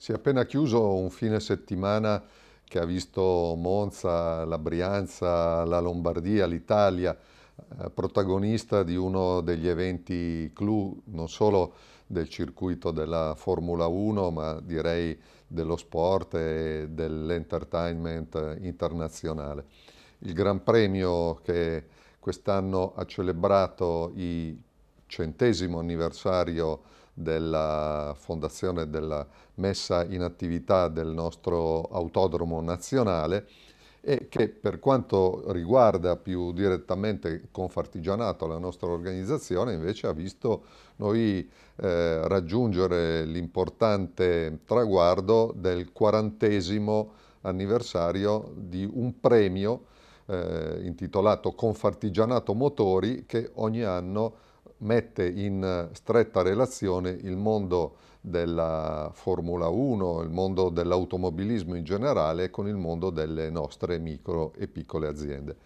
Si è appena chiuso un fine settimana che ha visto Monza, la Brianza, la Lombardia, l'Italia eh, protagonista di uno degli eventi clou non solo del circuito della Formula 1 ma direi dello sport e dell'entertainment internazionale. Il Gran Premio che quest'anno ha celebrato i centesimo anniversario della fondazione della messa in attività del nostro autodromo nazionale e che per quanto riguarda più direttamente Confartigianato, la nostra organizzazione, invece ha visto noi eh, raggiungere l'importante traguardo del quarantesimo anniversario di un premio eh, intitolato Confartigianato Motori che ogni anno mette in eh, stretta relazione il mondo della Formula 1, il mondo dell'automobilismo in generale con il mondo delle nostre micro e piccole aziende,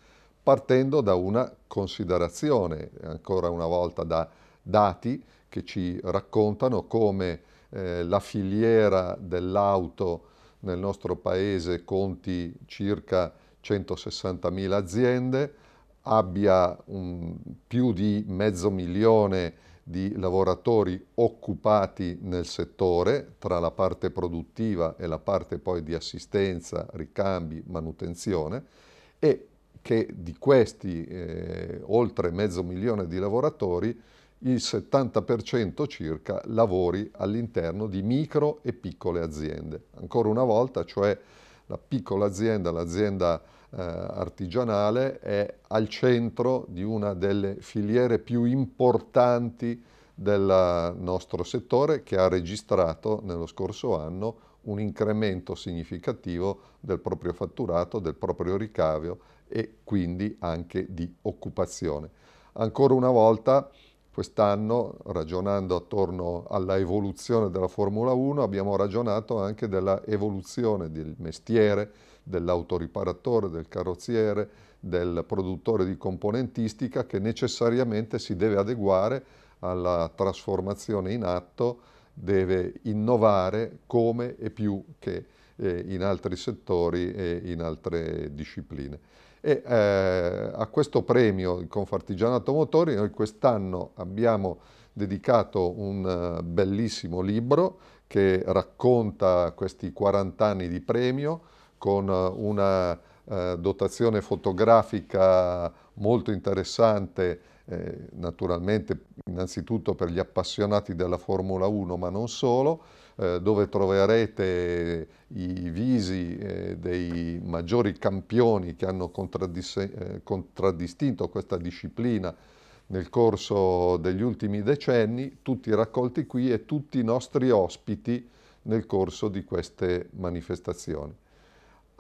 partendo da una considerazione, ancora una volta da dati che ci raccontano come eh, la filiera dell'auto nel nostro paese conti circa 160.000 aziende, abbia un, più di mezzo milione di lavoratori occupati nel settore tra la parte produttiva e la parte poi di assistenza, ricambi, manutenzione e che di questi eh, oltre mezzo milione di lavoratori il 70% circa lavori all'interno di micro e piccole aziende. Ancora una volta, cioè la piccola azienda, l'azienda eh, artigianale, è al centro di una delle filiere più importanti del nostro settore che ha registrato nello scorso anno un incremento significativo del proprio fatturato, del proprio ricavio e quindi anche di occupazione. Ancora una volta Quest'anno, ragionando attorno alla evoluzione della Formula 1, abbiamo ragionato anche della evoluzione del mestiere, dell'autoriparatore, del carrozziere, del produttore di componentistica che necessariamente si deve adeguare alla trasformazione in atto, deve innovare come e più che eh, in altri settori e in altre discipline. E, eh, a questo premio il Confartigianato Motori noi quest'anno abbiamo dedicato un eh, bellissimo libro che racconta questi 40 anni di premio con eh, una eh, dotazione fotografica molto interessante eh, naturalmente innanzitutto per gli appassionati della Formula 1, ma non solo, eh, dove troverete i visi eh, dei maggiori campioni che hanno eh, contraddistinto questa disciplina nel corso degli ultimi decenni, tutti raccolti qui e tutti i nostri ospiti nel corso di queste manifestazioni.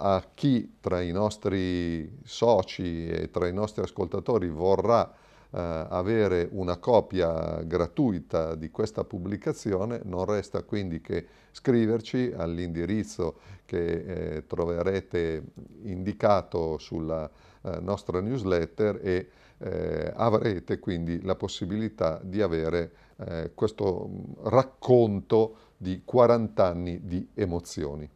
A chi tra i nostri soci e tra i nostri ascoltatori vorrà eh, avere una copia gratuita di questa pubblicazione, non resta quindi che scriverci all'indirizzo che eh, troverete indicato sulla eh, nostra newsletter e eh, avrete quindi la possibilità di avere eh, questo mm, racconto di 40 anni di emozioni.